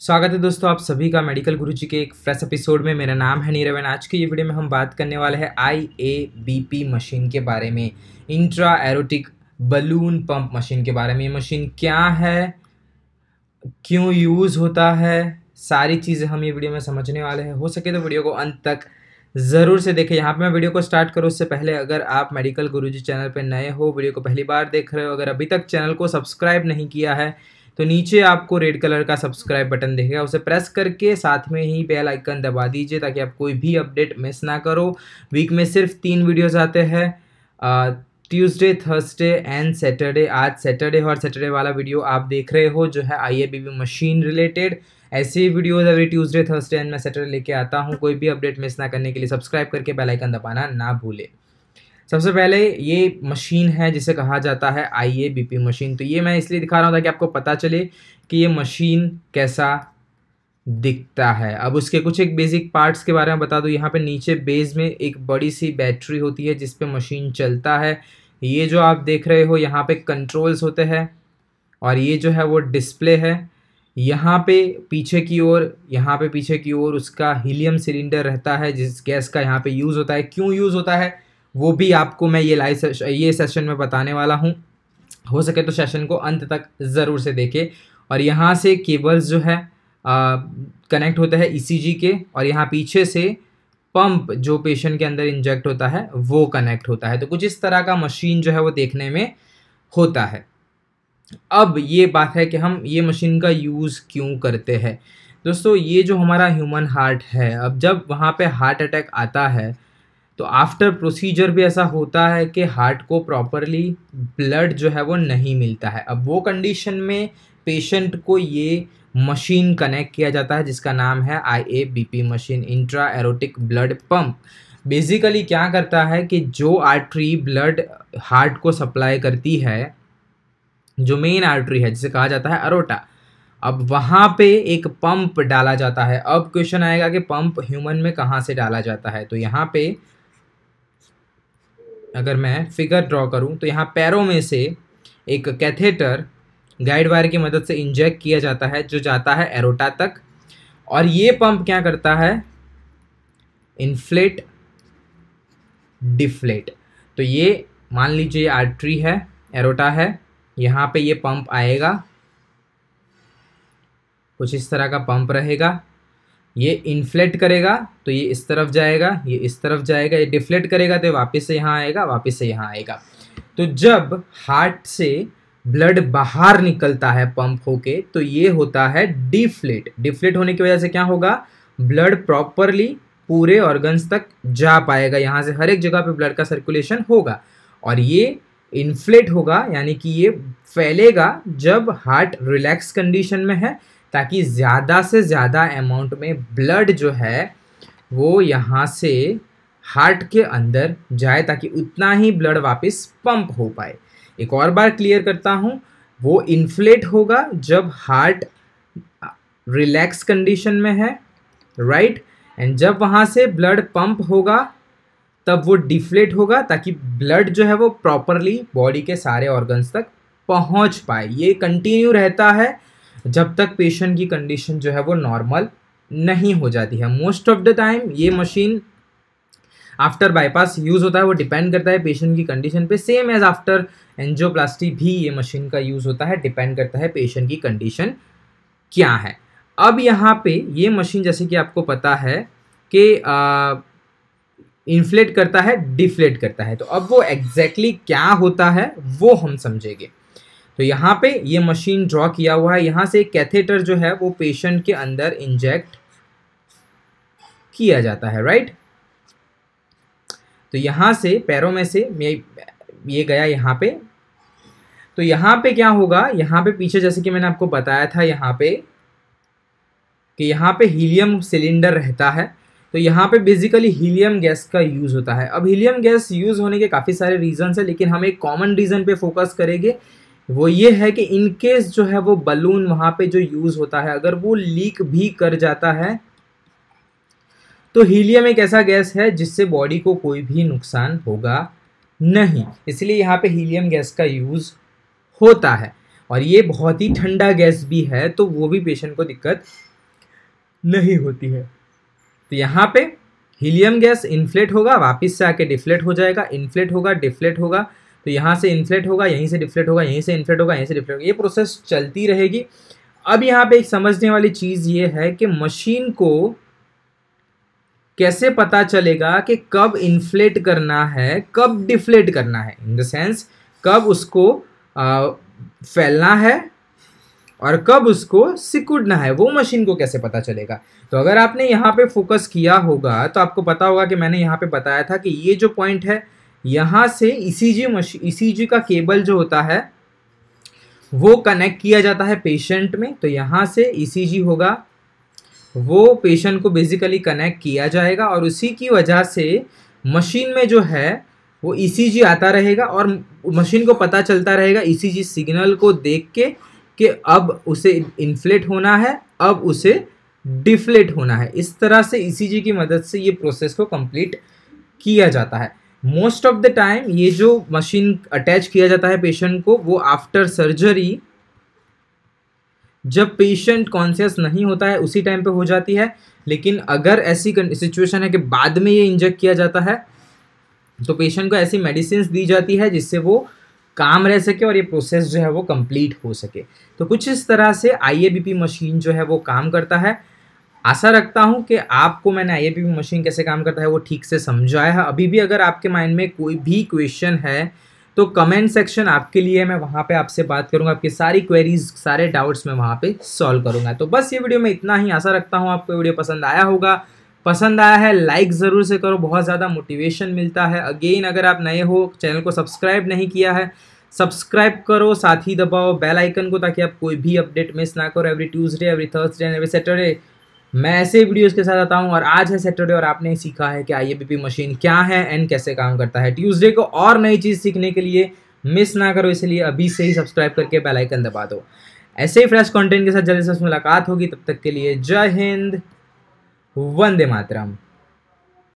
स्वागत है दोस्तों आप सभी का मेडिकल गुरु जी के एक फ्रेश एपिसोड में मेरा नाम है नीरवन आज की ये वीडियो में हम बात करने वाले हैं I A B P machine के बारे में intra aortic balloon pump machine के बारे में ये मशीन क्या है क्यों यूज़ होता है सारी चीज़ें हम ये वीडियो में समझने वाले हैं हो सके तो वीडियो को अंत तक ज़रूर से देखें यहाँ पे मैं वीडियो को स्टार्ट करूँ उससे पहले अगर आप मेडिकल गुरुजी चैनल पर नए हो वीडियो को पहली बार देख रहे हो अगर अभी तक चैनल को सब्सक्राइब नहीं किया है तो नीचे आपको रेड कलर का सब्सक्राइब बटन देखेगा उसे प्रेस करके साथ में ही बेल आइकन दबा दीजिए ताकि आप कोई भी अपडेट मिस ना करो वीक में सिर्फ तीन वीडियोज़ आते हैं ट्यूसडे थर्सडे एंड सैटरडे आज सैटरडे और सैटरडे वाला वीडियो आप देख रहे हो जो है आई मशीन रिलेटेड ऐसे ही videos every Tuesday Thursday and मैं सैटरडे लेके आता हूँ कोई भी अपडेट मिस ना करने के लिए सब्सक्राइब करके बेल आइकन दबाना ना भूले सबसे पहले ये मशीन है जिसे कहा जाता है आईएबीपी मशीन तो ये मैं इसलिए दिखा रहा हूँ ताकि आपको पता चले कि ये मशीन कैसा दिखता है अब उसके कुछ एक बेसिक पार्ट्स के बारे में बता दूँ यहाँ पे नीचे बेस में एक बड़ी सी बैटरी होती है जिसपे मशीन चलता है ये जो आप देख रहे हो यहाँ पे कंट्रोल्स होते हैं और ये जो है वो डिस्प्ले है यहाँ पे पीछे की ओर यहाँ पे पीछे की ओर उसका हीलियम सिलेंडर रहता है जिस गैस का यहाँ पे यूज़ होता है क्यों यूज़ होता है वो भी आपको मैं ये लाइव सेशन ये सेशन में बताने वाला हूँ हो सके तो सेशन को अंत तक ज़रूर से देखें और यहाँ से केबल्स जो है कनेक्ट होता है ईसीजी e के और यहाँ पीछे से पंप जो पेशेंट के अंदर इंजेक्ट होता है वो कनेक्ट होता है तो कुछ इस तरह का मशीन जो है वो देखने में होता है अब ये बात है कि हम ये मशीन का यूज़ क्यों करते हैं दोस्तों ये जो हमारा ह्यूमन हार्ट है अब जब वहाँ पे हार्ट अटैक आता है तो आफ्टर प्रोसीजर भी ऐसा होता है कि हार्ट को प्रॉपरली ब्लड जो है वो नहीं मिलता है अब वो कंडीशन में पेशेंट को ये मशीन कनेक्ट किया जाता है जिसका नाम है I A B P machine intra aortic blood pump basically क्या करता है कि जो आर्टरी ब्लड हार्ट को सप्लाई करती है जो मेन आर्टरी है जिसे कहा जाता है अरोटा अब वहाँ पे एक पंप डाला जाता है अब क्वेश्चन आएगा कि पंप ह्यूमन में कहाँ से डाला जाता है तो यहाँ पे अगर मैं फिगर ड्रॉ करूं तो यहाँ पैरों में से एक कैथेटर गाइड वायर की मदद से इंजेक्ट किया जाता है जो जाता है एरोटा तक और ये पंप क्या करता है इन्फ्लेट डिफ्लेट तो ये मान लीजिए आर्टरी है एरोटा है यहाँ पे ये पंप आएगा कुछ इस तरह का पंप रहेगा ये इन्फ्लेट करेगा तो ये इस तरफ जाएगा ये इस तरफ जाएगा ये डिफ्लेट करेगा तो वापस से यहाँ आएगा वापस से यहाँ आएगा तो जब हार्ट से ब्लड बाहर निकलता है पंप होके तो ये होता है डिफ्लेट डिफ्लेट होने की वजह से क्या होगा ब्लड प्रॉपरली पूरे ऑर्गन्स तक जा पाएगा यहाँ से हर एक जगह पे ब्लड का सर्कुलेशन होगा और ये इन्फ्लेट होगा यानी कि ये फैलेगा जब हार्ट रिलैक्स कंडीशन में है ताकि ज़्यादा से ज़्यादा अमाउंट में ब्लड जो है वो यहाँ से हार्ट के अंदर जाए ताकि उतना ही ब्लड वापस पंप हो पाए एक और बार क्लियर करता हूँ वो इन्फ्लेट होगा जब हार्ट रिलैक्स कंडीशन में है राइट right? एंड जब वहाँ से ब्लड पंप होगा तब वो डिफ्लेट होगा ताकि ब्लड जो है वो प्रॉपरली बॉडी के सारे ऑर्गन्स तक पहुँच पाए ये कंटिन्यू रहता है जब तक पेशेंट की कंडीशन जो है वो नॉर्मल नहीं हो जाती है मोस्ट ऑफ द टाइम ये मशीन आफ्टर बाईपास यूज़ होता है वो डिपेंड करता है पेशेंट की कंडीशन पे सेम एज आफ्टर एंजियोप्लास्टी भी ये मशीन का यूज़ होता है डिपेंड करता है पेशेंट की कंडीशन क्या है अब यहाँ पे ये मशीन जैसे कि आपको पता है कि इन्फ्लेट करता है डिफ्लेट करता है तो अब वो एग्जैक्टली exactly क्या होता है वो हम समझेंगे तो यहाँ पे ये मशीन ड्रॉ किया हुआ है यहाँ से कैथेटर जो है वो पेशेंट के अंदर इंजेक्ट किया जाता है राइट तो यहाँ से पैरों में से ये गया यहाँ पे तो यहाँ पे क्या होगा यहाँ पे पीछे जैसे कि मैंने आपको बताया था यहाँ पे कि यहाँ पे हीलियम सिलेंडर रहता है तो यहाँ पे बेसिकली हीलियम गैस का यूज़ होता है अब हीलियम गैस यूज़ होने के काफ़ी सारे रीजन हैं लेकिन हम एक कॉमन रीज़न पे फोकस करेंगे वो ये है कि इन केस जो है वो बलून वहाँ पे जो यूज़ होता है अगर वो लीक भी कर जाता है तो हीलियम एक ऐसा गैस है जिससे बॉडी को कोई भी नुकसान होगा नहीं इसलिए यहाँ पे हीलियम गैस का यूज़ होता है और ये बहुत ही ठंडा गैस भी है तो वो भी पेशेंट को दिक्कत नहीं होती है तो यहाँ पे हीलियम गैस इन्फ्लेट होगा वापस से आके डिफ्लेट हो जाएगा इन्फ्लेट होगा डिफ्लेट होगा तो यहाँ से इन्फ्लेट होगा यहीं से डिफ्लेट होगा यहीं से इन्फ्लेट होगा यहीं से डिफ्लेट होगा ये प्रोसेस चलती रहेगी अब यहाँ पे एक समझने वाली चीज़ ये है कि मशीन को कैसे पता चलेगा कि कब इन्फ्लेट करना है कब डिफ्लेट करना है इन द सेंस कब उसको आ, फैलना है और कब उसको सिकुड़ना है वो मशीन को कैसे पता चलेगा तो अगर आपने यहाँ पे फोकस किया होगा तो आपको पता होगा कि मैंने यहाँ पे बताया था कि ये जो पॉइंट है यहाँ से ईसीजी मशीन ईसीजी का केबल जो होता है वो कनेक्ट किया जाता है पेशेंट में तो यहाँ से ईसीजी होगा वो पेशेंट को बेसिकली कनेक्ट किया जाएगा और उसी की वजह से मशीन में जो है वो ईसीजी आता रहेगा और मशीन को पता चलता रहेगा ईसीजी सिग्नल को देख के कि अब उसे इन्फ्लेट होना है अब उसे डिफ्लेट होना है इस तरह से ईसीजी की मदद से ये प्रोसेस को कंप्लीट किया जाता है मोस्ट ऑफ द टाइम ये जो मशीन अटैच किया जाता है पेशेंट को वो आफ्टर सर्जरी जब पेशेंट कॉन्सियस नहीं होता है उसी टाइम पे हो जाती है लेकिन अगर ऐसी सिचुएशन है कि बाद में ये इंजेक्ट किया जाता है तो पेशेंट को ऐसी मेडिसिन दी जाती है जिससे वो काम रह सके और ये प्रोसेस जो है वो कंप्लीट हो सके तो कुछ इस तरह से आई मशीन जो है वो काम करता है आशा रखता हूँ कि आपको मैंने आई मशीन कैसे काम करता है वो ठीक से समझाया है अभी भी अगर आपके माइंड में कोई भी क्वेश्चन है तो कमेंट सेक्शन आपके लिए मैं वहाँ पे आपसे बात करूँगा आपकी सारी क्वेरीज सारे डाउट्स मैं वहाँ पे सॉल्व करूँगा तो बस ये वीडियो में इतना ही आशा रखता हूँ आपको वीडियो पसंद आया होगा पसंद आया है लाइक ज़रूर से करो बहुत ज़्यादा मोटिवेशन मिलता है अगेन अगर आप नए हो चैनल को सब्सक्राइब नहीं किया है सब्सक्राइब करो साथ ही दबाओ बेल आइकन को ताकि आप कोई भी अपडेट मिस ना करो every Tuesday every Thursday and every Saturday मैं ऐसे वीडियोस के साथ आता हूँ और आज है सैटरडे और आपने सीखा है कि आईएबीपी मशीन क्या है एंड कैसे काम करता है ट्यूसडे को और नई चीज़ सीखने के लिए मिस ना करो इसलिए अभी से ही सब्सक्राइब करके बेल आइकन दबा दो ऐसे ही फ्रेश कंटेंट के साथ जल्दी से मुलाकात होगी तब तक के लिए जय हिंद वंदे मातरम